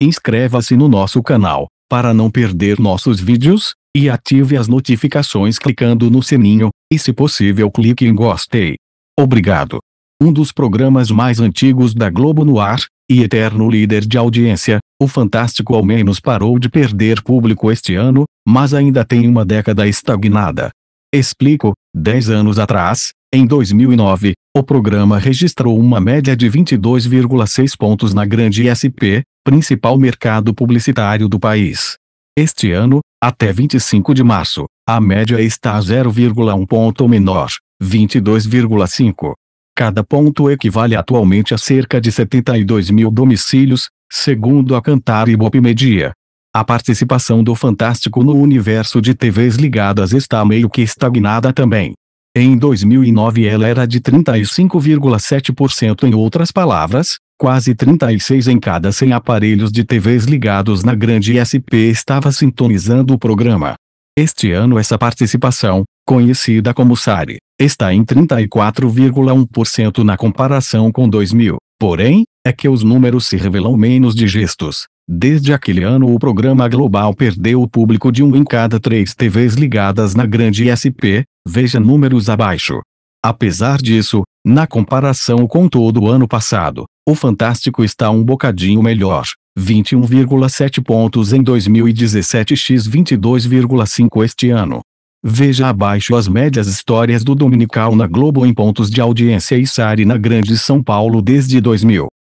Inscreva-se no nosso canal, para não perder nossos vídeos, e ative as notificações clicando no sininho, e se possível clique em gostei. Obrigado. Um dos programas mais antigos da Globo no ar, e eterno líder de audiência, o Fantástico ao menos parou de perder público este ano, mas ainda tem uma década estagnada. Explico, 10 anos atrás, em 2009, o programa registrou uma média de 22,6 pontos na Grande SP, principal mercado publicitário do país. Este ano, até 25 de março, a média está a 0,1 ponto menor, 22,5. Cada ponto equivale atualmente a cerca de 72 mil domicílios, segundo a Cantar Media. A participação do Fantástico no universo de TVs ligadas está meio que estagnada também. Em 2009 ela era de 35,7%, em outras palavras, quase 36 em cada 100 aparelhos de TVs ligados na grande SP estava sintonizando o programa. Este ano essa participação, conhecida como SARI, está em 34,1% na comparação com 2000. Porém, é que os números se revelam menos digestos, Desde aquele ano o programa Global perdeu o público de um em cada três TVs ligadas na grande SP, veja números abaixo. Apesar disso, na comparação com todo o ano passado, o Fantástico está um bocadinho melhor. 21,7 pontos em 2017 x 22,5 este ano. Veja abaixo as médias histórias do Dominical na Globo em pontos de audiência e Sari na Grande São Paulo desde 2000.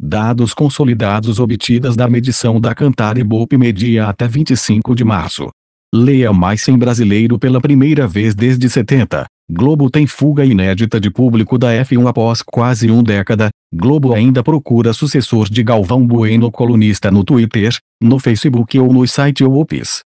Dados consolidados obtidas da medição da Cantar Ibope Media até 25 de março. Leia mais em brasileiro pela primeira vez desde 70. Globo tem fuga inédita de público da F1 após quase um década. Globo ainda procura sucessor de Galvão Bueno colunista no Twitter, no Facebook ou no site Opis.